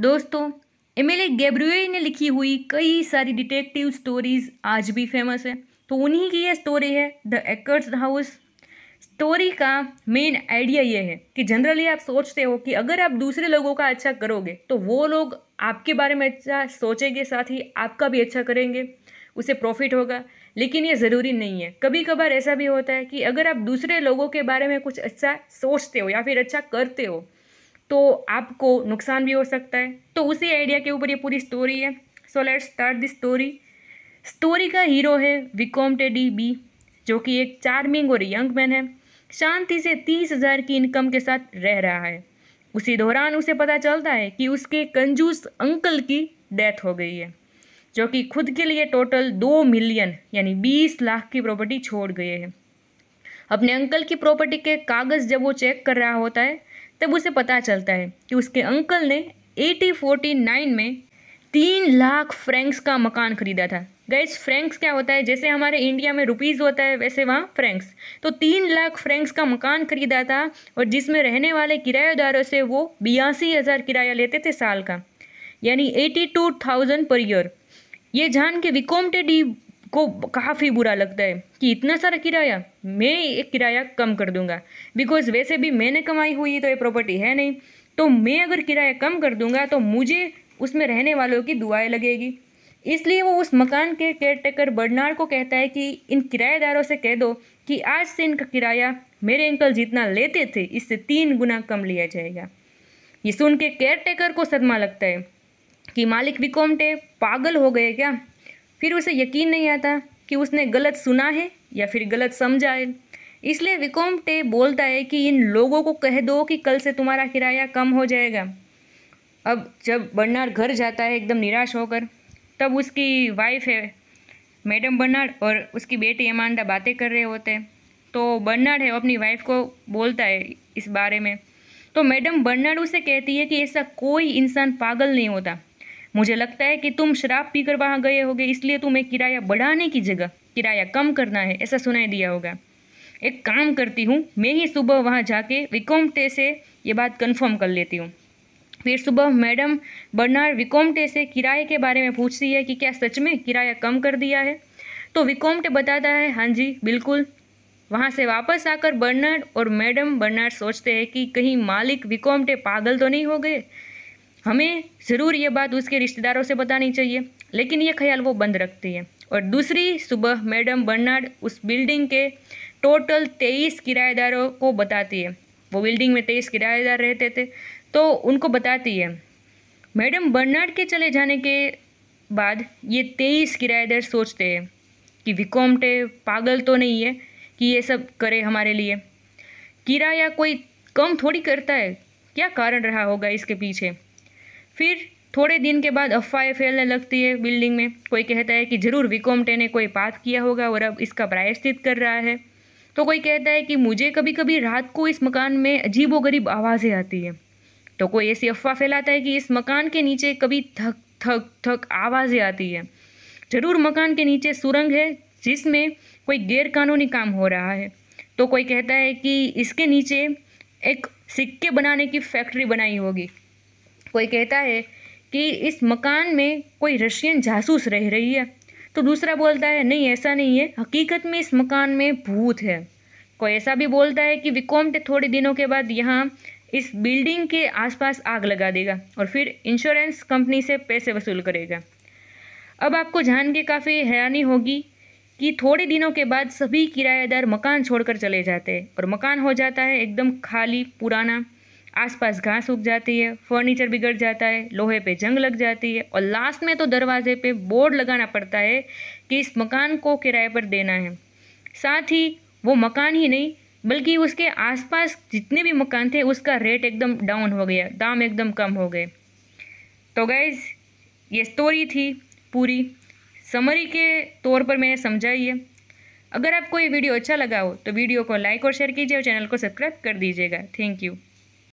दोस्तों एमिले गैब्रियोई ने लिखी हुई कई सारी डिटेक्टिव स्टोरीज आज भी फेमस है तो उन्हीं की यह स्टोरी है द एकर्स हाउस स्टोरी का मेन आइडिया ये है कि जनरली आप सोचते हो कि अगर आप दूसरे लोगों का अच्छा करोगे तो वो लोग आपके बारे में अच्छा सोचेंगे साथ ही आपका भी अच्छा करेंगे उसे प्रॉफिट होगा लेकिन ये ज़रूरी नहीं है कभी कभार ऐसा भी होता है कि अगर आप दूसरे लोगों के बारे में कुछ अच्छा सोचते हो या फिर अच्छा करते हो तो आपको नुकसान भी हो सकता है तो उसी आइडिया के ऊपर ये पूरी स्टोरी है so let start this story story का हीरो है विकॉम टेडी बी जो कि एक चार्मिंग और यंग मैन है शांति से तीस हज़ार की इनकम के साथ रह रहा है उसी दौरान उसे पता चलता है कि उसके कंजूस अंकल की डेथ हो गई है जो कि खुद के लिए टोटल दो मिलियन यानी बीस लाख की प्रॉपर्टी छोड़ गए हैं अपने अंकल की प्रॉपर्टी के कागज़ जब वो चेक कर रहा होता है तब उसे पता चलता है कि उसके अंकल ने फोर्टी नाइन में तीन लाख फ्रैंक्स का मकान खरीदा था गैस फ्रैंक्स क्या होता है जैसे हमारे इंडिया में रुपीज़ होता है वैसे वहाँ फ्रैंक्स तो तीन लाख फ्रैंक्स का मकान खरीदा था और जिसमें रहने वाले किराएदारों से वो बयासी हज़ार किराया लेते थे साल का यानी eighty two thousand per year ये जान के विकोमटे डी को काफ़ी बुरा लगता है कि इतना सारा किराया मैं एक किराया कम कर दूंगा बिकॉज वैसे भी मैंने कमाई हुई तो ये प्रॉपर्टी है नहीं तो मैं अगर किराया कम कर दूंगा तो मुझे उसमें रहने वालों की दुआएं लगेगी इसलिए वो उस मकान के केयर टेकर बर्नार्ड को कहता है कि इन किराएदारों से कह दो कि आज से इनका किराया मेरे अंकल जितना लेते थे इससे तीन गुना कम लिया जाएगा ये सुन के केयर टेकर को सदमा लगता है कि मालिक विकोमटे पागल हो गए क्या फिर उसे यकीन नहीं आता कि उसने गलत सुना है या फिर गलत समझा है इसलिए विकोमटे बोलता है कि इन लोगों को कह दो कि कल से तुम्हारा किराया कम हो जाएगा अब जब बर्नार्ड घर जाता है एकदम निराश होकर तब उसकी वाइफ है मैडम बर्नार्ड और उसकी बेटी एमांडा बातें कर रहे होते हैं तो बर्नार्ड है वो अपनी वाइफ को बोलता है इस बारे में तो मैडम बर्नार्ड उसे कहती है कि ऐसा कोई इंसान पागल नहीं होता मुझे लगता है कि तुम शराब पीकर वहाँ गए होगे इसलिए तुम्हें किराया बढ़ाने की जगह किराया कम करना है ऐसा सुनाई दिया होगा एक काम करती हूँ मैं ही सुबह वहाँ जाके विकोमटे से ये बात कन्फर्म कर लेती हूँ फिर सुबह मैडम बर्नार्ड विकोमटे से किराए के बारे में पूछती है कि क्या सच में किराया कम कर दिया है तो विकोमटे बताता है हाँ जी बिल्कुल वहाँ से वापस आकर बर्नार्ड और मैडम बर्नार्ड सोचते हैं कि कहीं मालिक विकोमटे पागल तो नहीं हो गए हमें ज़रूर ये बात उसके रिश्तेदारों से बतानी चाहिए लेकिन ये ख्याल वो बंद रखती है और दूसरी सुबह मैडम बर्नार्ड उस बिल्डिंग के टोटल तेईस किराएदारों को बताती है वो बिल्डिंग में तेईस किराएदार रहते थे तो उनको बताती है मैडम बर्नार्ड के चले जाने के बाद ये तेईस किराएदार सोचते हैं कि विकोमटे पागल तो नहीं है कि ये सब करे हमारे लिए किराया कोई कम थोड़ी करता है क्या कारण रहा होगा इसके पीछे फिर थोड़े दिन के बाद अफवाहें फैलने लगती है बिल्डिंग में कोई कहता है कि ज़रूर विकोमटे ने कोई पाप किया होगा और अब इसका प्रायश्चित कर रहा है तो कोई कहता है कि मुझे कभी कभी रात को इस मकान में गरीब आवाज़ें आती है तो कोई ऐसी अफवाह फैलाता है कि इस मकान के नीचे कभी थक थक थक आवाज़ें आती है ज़रूर मकान के नीचे सुरंग है जिसमें कोई गैरकानूनी काम हो रहा है तो कोई कहता है कि इसके नीचे एक सिक्के बनाने की फैक्ट्री बनाई होगी कोई कहता है कि इस मकान में कोई रशियन जासूस रह रही है तो दूसरा बोलता है नहीं ऐसा नहीं है हकीकत में इस मकान में भूत है कोई ऐसा भी बोलता है कि विकोम्ट थोड़े दिनों के बाद यहाँ इस बिल्डिंग के आसपास आग लगा देगा और फिर इंश्योरेंस कंपनी से पैसे वसूल करेगा अब आपको जान के काफ़ी हैरानी होगी कि थोड़े दिनों के बाद सभी किराएदार मकान छोड़कर चले जाते हैं और मकान हो जाता है एकदम खाली पुराना आसपास घास उग जाती है फर्नीचर बिगड़ जाता है लोहे पे जंग लग जाती है और लास्ट में तो दरवाजे पे बोर्ड लगाना पड़ता है कि इस मकान को किराए पर देना है साथ ही वो मकान ही नहीं बल्कि उसके आसपास जितने भी मकान थे उसका रेट एकदम डाउन हो गया दाम एकदम कम हो गए तो गैज़ ये स्टोरी थी पूरी समरी के तौर पर मैंने समझाई है अगर आपको ये वीडियो अच्छा लगा हो तो वीडियो को लाइक और शेयर कीजिए और चैनल को सब्सक्राइब कर दीजिएगा थैंक यू